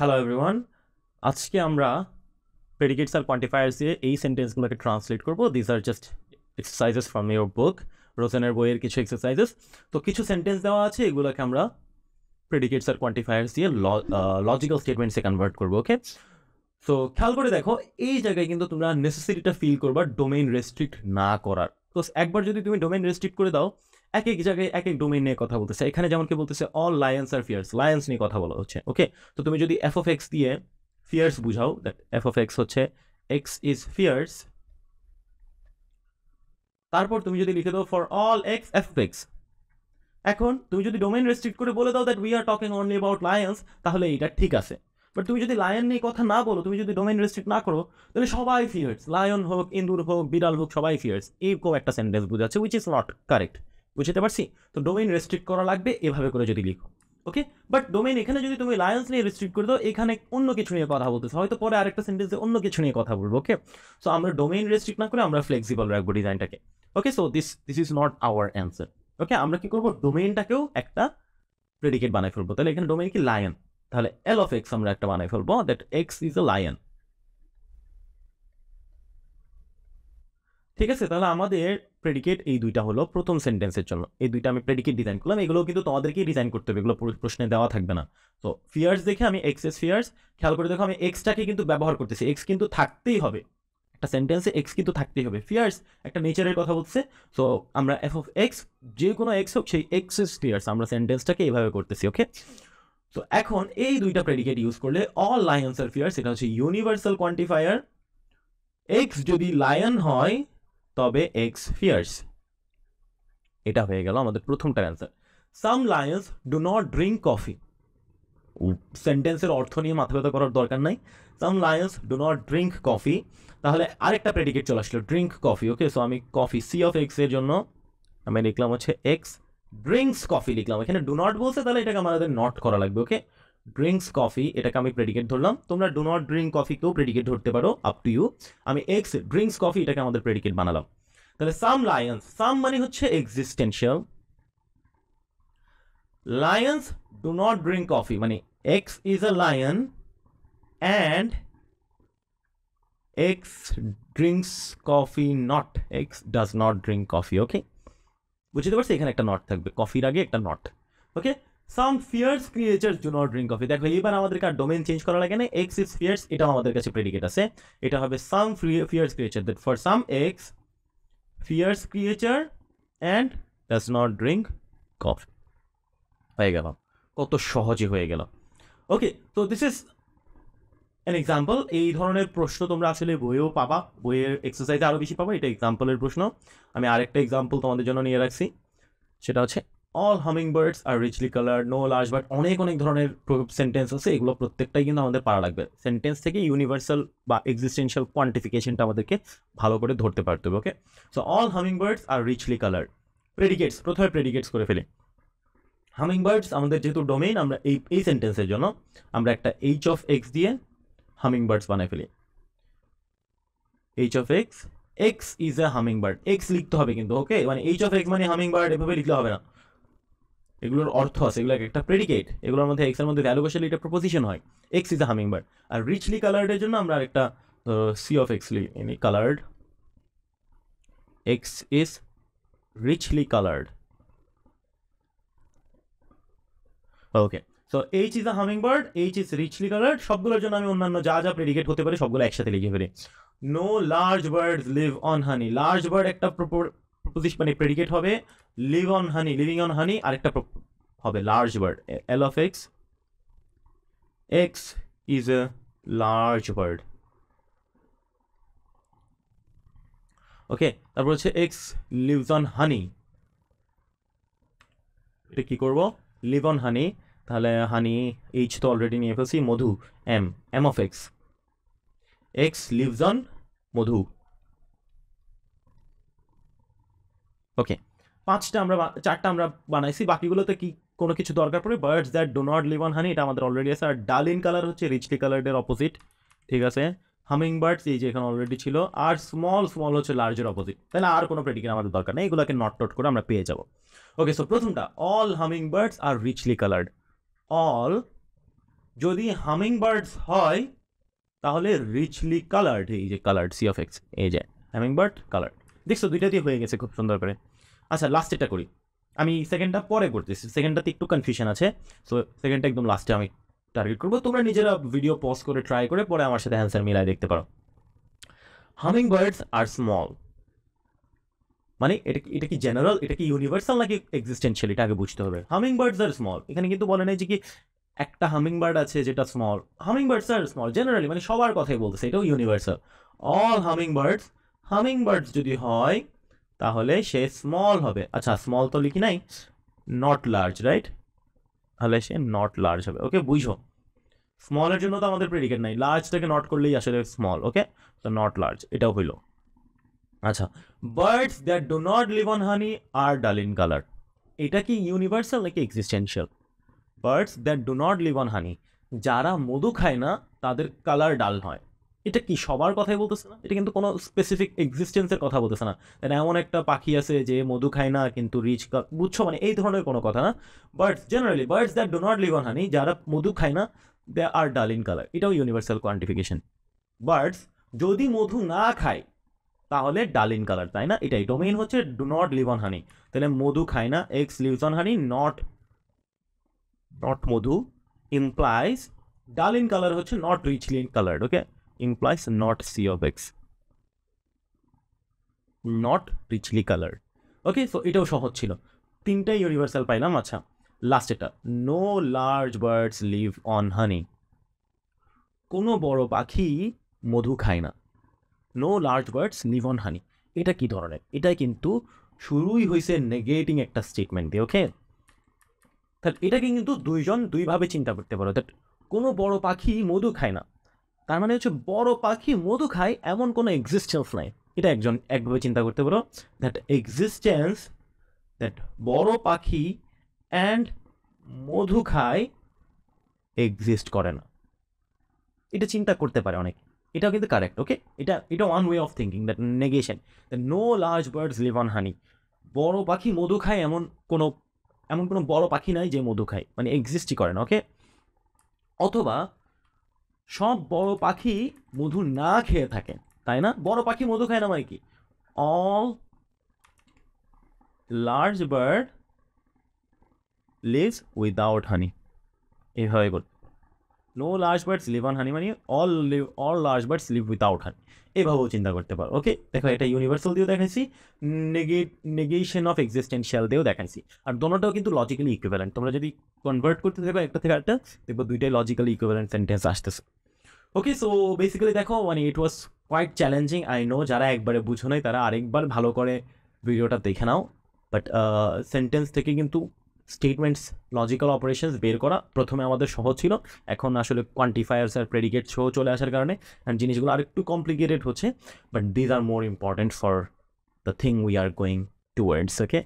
Hello everyone আজকে আমরা predicates আর কোয়ান্টিফায়ার্স দিয়ে এই সেন্টেন্সগুলোকে ট্রান্সলেট করবো this are just exercises from your book রোজেনের বইয়ের কিছু এক্সারসাইজেস তো কিছু সেন্টেন্স দেওয়া আছে এগুলোকে আমরা প্রেডিকেটস আর কোয়ান্টিফায়ার্স দিয়ে লজিক্যাল স্টেটমেন্টসে কনভার্ট করবো ওকে সো খেয়াল করে দেখো এই জায়গায় কিন্তু তোমরা নেসেসারিটা ফিল করবা ডোমেইন রেস্ট্রিক্ট না করার তো একবার যদি তুমি ডোমেইন রেস্ট্রিক্ট করে দাও এক এক জায়গায় এক এক ডোমেন নিয়ে কথা বলতেছে এখানে যেমন কি বলতেছে all lions are fierce lions নিয়ে কথা বলা হচ্ছে ওকে তো তুমি যদি এফ অফ এক্স দিয়ে ফিয়ার্স বুঝাও দ্যাট এফ অফ এক্স হচ্ছে এক্স ইজ ফিয়ার্স তারপর তুমি যদি লিখে দাও for all X F of X এখন তুমি যদি ডোমেইন রেস্ট্রিক্ট করে বলে দাও that we are talking only about lions তাহলে এটা ঠিক আছে বাট তুমি যদি লায়ন নিয়ে কথা না বলো তুমি যদি ডোমেইন রেস্ট্রিক্ট না করো তাহলে সবাই ফিয়ার্স লায়ন হোক ইন্দুর হোক বিড়াল হোক সবাই ফিয়ার্স এইরকম একটা সেন্টেন্স বুঝাচ্ছে উইচ ইজ নট কারেক্ট বুঝতে পারছি তো ডোমেইন রেস্ট্রিক্ট করা লাগবে এভাবে করে যদি লিখো ওকে বাট ডোমেইন এখানে যদি তুমি লায়ন্স নিয়ে রেস্ট্রিক্ট করে দাও এখানে অন্য কিছু নিয়ে কথা বলতেছো হয়তো পরে আরেকটা সেন্টেন্সে অন্য কিছু নিয়ে কথা বলবো ওকে সো আমরা ডোমেইন রেস্ট্রিক্ট না করে আমরা ফ্লেক্সিবল রাখবো ডিজাইনটাকে okay so this this is not our answer okay আমরা কি করবো ডোমেইনটাকেও একটা প্রেডিকেট বানাই ফেলবো তাহলে এখানে ডোমেইন কি লায়ন তাহলে এল অফ এক্স আমরা একটা বানাই ফেলবো that X is a lion ঠিক আছে তাহলে আমাদের প্রেডিকেট এই দুইটা হলো প্রথম সেন্টেন্সের জন্য এই দুইটা আমি প্রেডিকেট ডিজাইন করলাম এগুলো কিন্তু তোমাদেরকেই ডিজাইন করতে হবে এগুলো প্রশ্নে দেওয়া থাকবে না তো ফিয়ার্স দেখে আমি এক্স এস ফিয়ার্স খেয়াল করে দেখো আমি এক্সটাকে কিন্তু ব্যবহার করতেছি এক্স কিন্তু থাকতেই হবে একটা সেন্টেন্সে এক্স কিন্তু থাকতেই হবে ফিয়ার্স একটা নেচারের কথা বলছে সো আমরা এফ অফ এক্স যে কোনো এক্স হোক সেই এক্স এস ফিয়ার্স আমরা সেন্টেন্সটাকে এইভাবে করতেছি ওকে তো এখন এই দুইটা প্রেডিকেট ইউজ করলে অল লায়ন্স আর ফিয়ার্স এটা হচ্ছে ইউনিভার্সাল কোয়ান্টিফায়ার এক্স যদি লায়ন হয় তবে এক্স ফিয়ার্স এটা হয়ে গেল আমাদের প্রথমটার answer some lions do not drink coffee সেন্টেন্সের অর্থ নিয়ে মাথা ব্যথা করার দরকার নাই some lions do not drink coffee তাহলে আরেকটা প্রেডিকেট চলে আসলো ড্রিঙ্ক কফি ওকে সো আমি কফি সি অফ এক্স এর জন্য আমি লিখলাম হচ্ছে এক্স ড্রিঙ্কস কফি লিখলাম এখানে ডু নট বলছে তাহলে এটাকে আমাদের নট করা লাগবে ওকে ড্রিঙ্কস কফি এটাকে আমি প্রেডিকেট ধরলাম তোমরা ডো নট ড্রিঙ্ক কফিকেও প্রেডিকেট ধরতে পারো আপ টু ইউ আমি এক্স ড্রিঙ্কস কফি এটাকে আমাদের প্রেডিকেট বানালাম তাহলে সাম লায়ন্স সাম মানে হচ্ছে existential lions do not drink coffee মানে X is a lion and X drinks coffee not X does not drink coffee okay বুঝতে পারছি এখানে একটা নট থাকবে কফির আগে একটা not okay some fierce creature do not drink coffee দেখো এইবার আমাদেরকে আর ডোমেন চেঞ্জ করা লাগে না এক্স ইস ফিয়ার্স এটাও আমাদের কাছে প্রেডিকেট আছে এটা হবে some fierce creature that for some X fierce creature and does not drink coffee হয়ে গেল কত সহজে হয়ে গেল ওকে তো দিস ইজ অ্যান এক্সাম্পল এই ধরনের প্রশ্ন তোমরা আসলে বইয়েও পাবা বইয়ের এক্সারসাইজে আরও বেশি পাবা এটা এক্সাম্পলের প্রশ্ন আমি আরেকটা এক্সাম্পল তোমাদের জন্য নিয়ে রাখছি সেটা হচ্ছে all hummingbirds are richly colour no large but অনেক অনেক ধরনের সেন্টেন্স আছে এগুলো প্রত্যেকটাই কিন্তু আমাদের পারা লাগবে সেন্টেন্স থেকে ইউনিভার্সাল বা এক্সিস্টেন্সিয়াল কোয়ান্টিফিকেশনটা আমাদেরকে ভালো করে ধরতে পারতে হবে okay so all hummingbirds are richly colour predicates প্রথমে প্রেডিকেটস করে ফেলি হামিং বার্ডস আমাদের যেহেতু ডোমেইন আমরা এই এই সেন্টেন্সের জন্য আমরা একটা এইচ অফ এক্স দিয়ে হামিং বার্ডস বানাই ফেলি H of X X is a hummingbird X লিখতে হবে কিন্তু ওকে মানে এইচ অফ এক্স মানে হামিং বার্ড এভাবে লিখলে হবে না এগুলোর অর্থ আছে এগুলো একটা প্রেডিকেট এগুলোর মধ্যে এক্সের মধ্যে ভ্যালু বসালে এটা প্রপোজিশন হয় X is a hummingbird আর রিচলি কালার্ডের জন্য আমরা আরেকটা সি অফ এক্সলি any coloured X is richly coloured okay so H is a hummingbird H is richly coloured সবগুলোর জন্য আমি অন্যান্য যা যা প্রেডিকেট হতে পারে সবগুলো একসাথে লিখে ফেলি no large bird live on honey large bird একটা প্রপোজিশন মানে প্রেডিকেট হবে live on honey living on honey আরেকটা হবে large word L of X X is a large word okay তারপর হচ্ছে এক্স লিভস অন হানি এটা কি করবো লিভ অন হানি তাহলে হানি এইচ তো অলরেডি নিয়ে ফেলছি মধু M M of X X lives on মধু ওকে পাঁচটা আমরা চারটা আমরা বানাইছি বাকিগুলোতে কি কোনো কিছু দরকার পড়ে birds that do not live on honey এটা আমাদের অলরেডি আছে আর ডালিন কালার হচ্ছে রিচলি কালারের অপোজিট ঠিক আছে হামিং বার্ডস এই যে এখানে অলরেডি ছিল আর স্মল স্মল হচ্ছে লার্জের অপোজিট তাহলে আর কোনো প্রেডিকেন আমাদের দরকার নেই এগুলোকে নট টট করে আমরা পেয়ে যাব ওকে সো প্রথমটা all hummingbirds are richly coloured all যদি হামিং বার্ডস হয় তাহলে রিচলি কালার্ড এই যে কালার্ড সি অফ এক্স এই যে হামিং বার্ড কালার্ড দেখছো দুইটা দিয়ে হয়ে গেছে খুব সুন্দর করে আচ্ছা লাস্ট এটা করি আমি সেকেন্ডটা পরে করতেছি সেকেন্ডটাতে একটু কনফিউশন আছে সো সেকেন্ডটা একদম লাস্টে আমি টার্গেট করবো তোমরা নিজেরা ভিডিও পজ করে ট্রাই করে পরে আমার সাথে অ্যান্সার মিলাই দেখতে পারো হামিং বার্ডস আর স্মল মানে এটা এটা কি জেনারেল এটা কি ইউনিভার্সাল নাকি এক্সিস্টেন্সিয়াল এটা আগে বুঝতে হবে হামিং বার্ডস আর স্মল এখানে কিন্তু বলে নাই যে কি একটা হামিং বার্ড আছে যেটা small hummingbirds are small generally মানে সবার কথাই বলতেছে এটাও universal all hummingbirds hummingbirds যদি হয় তাহলে সে স্মল হবে আচ্ছা স্মল তো লিখি নাই নট লার্জ রাইট তাহলে সে নট লার্জ হবে ওকে বুঝো স্মলের জন্য তো আমাদের প্রেডিকেট নাই লার্জটাকে নট করলেই আসলে স্মল ওকে তো নট লার্জ এটাও হইল আচ্ছা birds that do not live on honey are dull in colour এটা কি ইউনিভার্সাল নাকি existential birds that do not live on honey যারা মধু খায় না তাদের কালার ডাল হয় এটা কি সবার কথাই বলতেছে না এটা কিন্তু কোনো স্পেসিফিক এক্সিস্টেন্সের কথা বলতেছে না দেন এমন একটা পাখি আছে যে মধু খায় না কিন্তু রিচ বুঝছো মানে এই ধরনের কোনো কথা না birds generally birds that do not live on honey যারা মধু খায় না they are dull in colour এটাও ইউনিভার্সাল কোয়ান্টিফিকেশন বার্ডস যদি মধু না খায় তাহলে ডাল ইন কালার তাই না এটাই ডোমেইন হচ্ছে do not live on honey তাহলে মধু খায় না X lives on honey not not মধু ইমপ্লাইজ ডাল ইন কালার হচ্ছে not rich in colour okay implies not C of x. Not richly colored. Okay so এটাও সহজ ছিল তিনটাই ইউনিভার্সাল পাইলাম আচ্ছা লাস্ট এটা no large birds live on honey কোনো বড় পাখি মধু খায় না no large birds live on honey এটা কি ধরনের এটা কিন্তু শুরুই হয়েছে নেগেটিং একটা স্টেটমেন্ট দিয়ে ওকে তাহলে এটাকে কিন্তু দুইজন দুইভাবে চিন্তা করতে পারো দ্যাট কোনো বড় পাখি মধু খায় না তার মানে হচ্ছে বড় পাখি মধু খায় এমন কোনো এক্সিস্টেন্স নাই এটা একজন একভাবে চিন্তা করতে পারো দ্যাট এক্সিস্টেন্স দ্যাট বড় পাখি অ্যান্ড মধু খায় এক্সিস্ট করে না এটা চিন্তা করতে পারে অনেক এটাও কিন্তু কারেক্ট ওকে এটা এটা one way of thinking that negation that no large birds live on honey বড় পাখি মধু খায় এমন কোনো এমন কোনো বড় পাখি নাই যে মধু খায় মানে এক্সিস্টই করে না ওকে অথবা সব বড় পাখি মধু না খেয়ে থাকে তাই না বড় পাখি মধু খায় না মানে কি all large bird lives without honey এইভাবে বল no large birds live on honey মানে all live all large birds live without honey এভাবেও চিন্তা করতে পারো ওকে দেখো এটা ইউনিভার্সাল দিয়েও দেখাইছি নেগেশন অফ এক্সিস্টেন্সিয়াল দিয়েও দেখাইছি আর দোনোটাও কিন্তু লজিক্যালি ইকুইভ্যালেন্ট তোমরা যদি কনভার্ট করতে থাকো একটা থেকে একটা দেখবো দুইটাই লজিক্যালি ইকুইভ্যালেন্ট সেন্টেন্স আসতেছে ওকে সো বেসিক্যালি দেখো মানে it was quite challenging I know যারা একবারে বুঝো নাই তারা আরেকবার ভালো করে ভিডিওটা দেখে নাও বাট সেন্টেন্স থেকে কিন্তু স্টেটমেন্টস লজিক্যাল অপারেশনস বের করা প্রথমে আমাদের সহজ ছিল এখন আসলে কোয়ান্টিফায়ার্স আর প্রেডিকেট শো চলে আসার কারণে অ্যান্ড জিনিসগুলো আরেকটু কমপ্লিকেটেড হচ্ছে but these are more important for the thing we are going towards okay